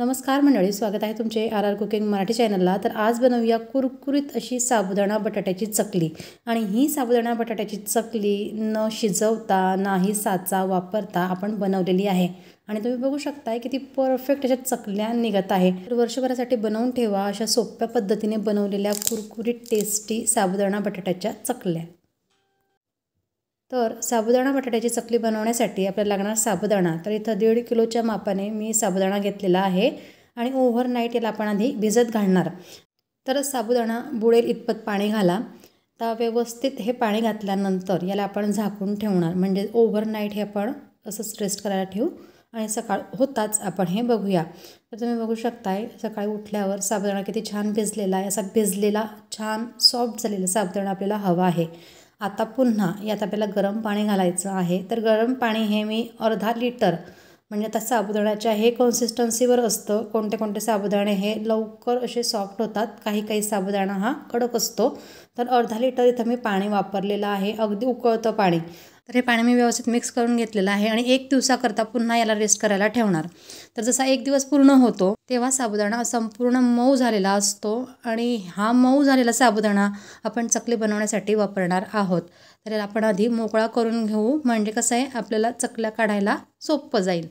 नमस्कार मंडळी स्वागत आहे तुमचे आर आर कुकिंग मराठी चॅनलला तर आज बनवूया कुरकुरीत अशी साबुदाणा बटाट्याची चकली आणि ही साबुदाणा बटाट्याची चकली न शिजवता नाही साचा वापरता आपण बनवलेली आहे आणि तुम्ही बघू शकताय की ती परफेक्ट अशा चकल्या निघत आहे तर वर्षभरासाठी बनवून ठेवा अशा सोप्या पद्धतीने बनवलेल्या कुरकुरीत टेस्टी साबुदाणा बटाट्याच्या चकल्या तर साबुदाणा बटाट्याची चकली बनवण्यासाठी आपल्याला लागणार साबुदाणा तर इथं दीड किलोच्या मापाने मी साबुदाणा घेतलेला आहे आणि ओव्हरनाईट याला आपण आधी भिजत घालणार तर साबुदाणा बुडेल इतपत पाणी घाला तर व्यवस्थित हे पाणी घातल्यानंतर याला आपण झाकून ठेवणार म्हणजे ओव्हरनाईट हे आपण असंच रेस्ट करायला ठेवू आणि सकाळ होताच आपण हे बघूया तर तुम्ही बघू शकताय सकाळी उठल्यावर साबुदाणा किती छान भिजलेला आहे असा भिजलेला छान सॉफ्ट झालेला साबुदाणा आपल्याला हवा आहे आता पुन्हा यात आपल्याला गरम पाणी घालायचं आहे तर गरम पाणी हे मी अर्धा लिटर म्हणजे आता साबुदाण्याच्या हे कन्सिस्टन्सीवर असतं कोणते कोणते साबुदाणे हे लवकर असे सॉफ्ट होतात काही काही साबुदाणा हा कडक असतो तर अर्धा लिटर इथं मी पाणी वापरलेलं आहे अगदी उकळतं पाणी तर हे पाणी मी व्यवस्थित मिक्स करून घेतलेलं आहे आणि एक दिवसाकरता पुन्हा याला रेस्ट करायला ठेवणार तर जसा एक दिवस पूर्ण होतो तेव्हा साबुदाणा संपूर्ण मऊ झालेला असतो आणि हा मऊ झालेला साबुदाणा आपण चकली बनवण्यासाठी वापरणार आहोत तर आपण आधी मोकळा करून घेऊ म्हणजे कसं आहे आपल्याला चकल्या काढायला सोपं जाईल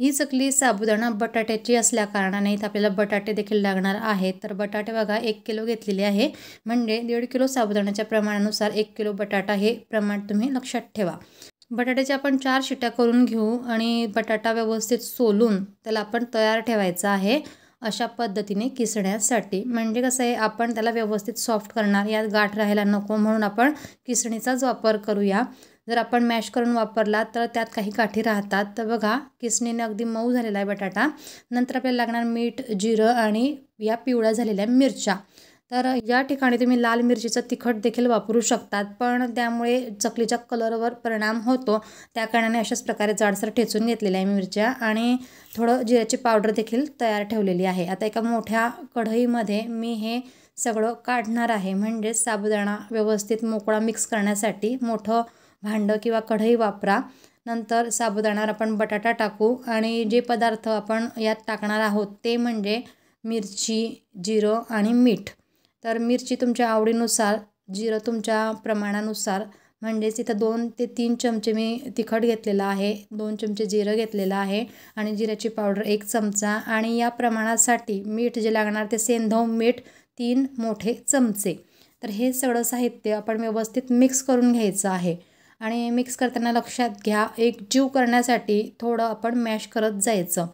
ही चकली साबुदाणा बटाट्याची असल्याकारणाने इथं आपल्याला बटाटे देखील लागणार आहेत तर बटाटे बघा एक किलो घेतलेले आहे म्हणजे दीड किलो साबुदाण्याच्या प्रमाणानुसार एक किलो बटाटा हे प्रमाण तुम्ही लक्षात ठेवा बटाट्याच्या आपण चार शिट्या करून घेऊ आणि बटाटा व्यवस्थित सोलून त्याला आपण तयार ठेवायचा आहे अशा पद्धतीने किसण्यासाठी म्हणजे कसं आहे आपण त्याला व्यवस्थित सॉफ्ट करणार यात गाठ राहायला नको म्हणून आपण किसणीचाच वापर करूया जर आपण मॅश करून वापरला तर त्यात काही काठी राहतात तर बघा किसणीने अगदी मऊ झालेला आहे बटाटा नंतर आपल्याला लागणार मीठ जिरं आणि या पिवळ्या झालेल्या मिरच्या तर या ठिकाणी तुम्ही लाल मिरचीचं तिखट देखील वापरू शकतात पण त्यामुळे चकलीच्या कलरवर परिणाम होतो त्या कारणाने अशाच प्रकारे जाडसर ठेचून घेतलेल्या आहे मिरच्या आणि थोडं जिऱ्याची पावडर देखील तयार ठेवलेली आहे आता एका मोठ्या कढईमध्ये मी हे सगळं काढणार आहे म्हणजेच साबुदाणा व्यवस्थित मोकळा मिक्स करण्यासाठी मोठं भांडं किंवा कढई वापरा नंतर साबुदाणार आपण बटाटा टाकू आणि जे पदार्थ आपण यात टाकणार आहोत ते म्हणजे मिरची जिरं आणि मीठ तर मिरची तुमच्या आवडीनुसार जिरं तुमच्या प्रमाणानुसार म्हणजेच इथं दोन ते तीन चमचे मी तिखट घेतलेलं आहे दोन चमचे जिरं घेतलेलं आहे आणि जिऱ्याची पावडर एक चमचा आणि या प्रमाणासाठी मीठ जे लागणार ते सेंधव मीठ तीन मोठे चमचे तर हे सगळं साहित्य आपण व्यवस्थित मिक्स करून घ्यायचं आहे आणि मिक्स करताना लक्षात घ्या एक जीव करण्यासाठी थोडं आपण मॅश करत जायचं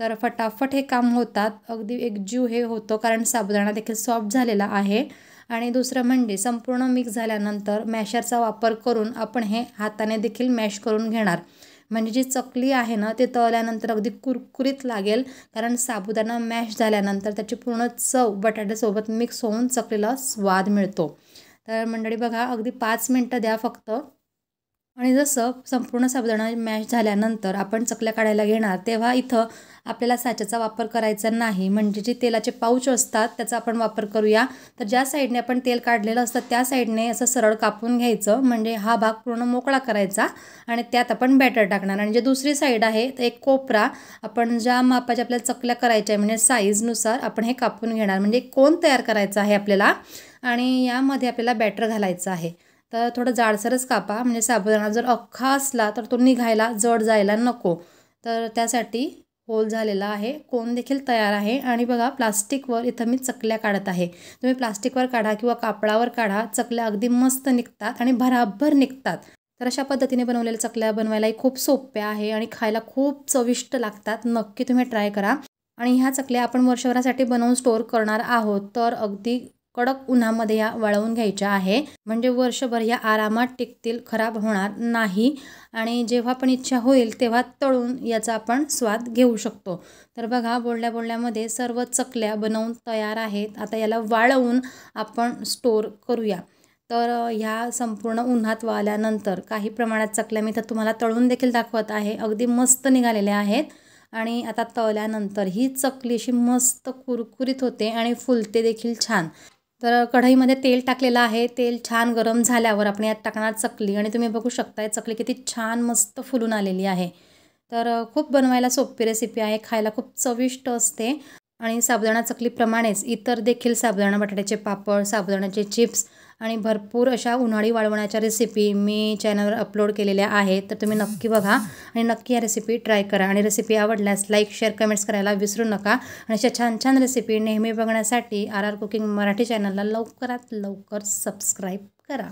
तर फटाफट हे काम होतात अगदी एक जीव हे होतं कारण साबुदाणा देखील सॉफ्ट झालेला आहे आणि दुसरं म्हणजे संपूर्ण मिक्स झाल्यानंतर मॅशरचा वापर करून आपण हे हाताने देखील मॅश करून घेणार म्हणजे जी चकली आहे ना ते तळल्यानंतर अगदी कुरकुरीत लागेल कारण साबुदाणा मॅश झाल्यानंतर त्याची पूर्ण चव बटाट्यासोबत मिक्स होऊन चकलीला स्वाद मिळतो तर मंडळी बघा अगदी पाच मिनटं द्या फक्त आणि जसं संपूर्ण साबुदाणा मॅश झाल्यानंतर आपण चकल्या काढायला घेणार तेव्हा इथं आपल्याला साच्याचा वापर करायचा नाही म्हणजे जे तेलाचे पाऊच असतात त्याचा आपण वापर करूया तर ज्या साईडने आपण तेल काढलेलं असतं त्या साईडने असं सरळ कापून घ्यायचं म्हणजे हा भाग पूर्ण मोकळा करायचा आणि त्यात आपण बॅटर टाकणार आणि जे दुसरी साईड आहे तर एक कोपरा आपण ज्या मापाच्या आपल्याला चकल्या करायच्या म्हणजे साईजनुसार आपण हे कापून घेणार म्हणजे कोण तयार करायचा आहे आपल्याला आणि यामध्ये आपल्याला बॅटर घालायचं आहे तर थोडं जाडसरच कापा म्हणजे साबुदाणा जर अख्खा असला तर तो निघायला जड जायला नको तर त्यासाठी होल झालेला आहे कोण देखील तयार आहे आणि बघा प्लास्टिकवर इथं मी चकल्या काढत आहे तुम्ही प्लास्टिकवर काढा किंवा कापडावर काढा चकल्या अगदी मस्त निघतात आणि भराभर निघतात तर अशा पद्धतीने बनवलेल्या चकल्या बनवायलाही खूप सोप्या आहे आणि खायला खूप चविष्ट लागतात नक्की तुम्ही ट्राय करा आणि ह्या चकल्या आपण वर्षभरासाठी बनवून स्टोअर करणार आहोत तर अगदी कडक उन्हामध्ये या वाळवून घ्यायच्या आहे म्हणजे वर्षभर या आरामात टिकतील खराब होणार नाही आणि जेव्हा पण इच्छा होईल तेव्हा तळून याचा आपण स्वाद घेऊ शकतो तर बघा बोलल्या बोलण्यामध्ये सर्व चकल्या बनवून तयार आहेत आता याला वाळवून आपण स्टोर करूया तर ह्या संपूर्ण उन्हात वाल्यानंतर काही प्रमाणात चकल्या मी तर तुम्हाला तळून देखील दाखवत आहे अगदी मस्त निघालेल्या आहेत आणि आता तळल्यानंतर ही चकली अशी मस्त कुरकुरीत होते आणि फुलते देखील छान तर कढईमध्ये तेल टाकलेलं आहे तेल छान गरम झाल्यावर आपण यात टाकणार चकली आणि तुम्ही बघू शकताय चकली किती छान मस्त फुलून आलेली आहे तर खूप बनवायला सोपी रेसिपी आहे खायला खूप चविष्ट असते आणि साबुदाणा चकलीप्रमाणेच इतर देखील साबुदाणा बटाट्याचे पापड साबुदाण्याचे चिप्स आणि भरपूर अशा उन्हाळी वाळवण्याच्या रेसिपी मी चॅनलवर अपलोड केलेल्या आहेत तर तुम्ही नक्की बघा आणि नक्की या रेसिपी ट्राय करा आणि रेसिपी आवडल्यास लाईक शेअर कमेंट्स करायला विसरू नका आणि अशा छान छान रेसिपी नेहमी बघण्यासाठी आर आर कुकिंग मराठी चॅनलला लवकरात लवकर सबस्क्राईब करा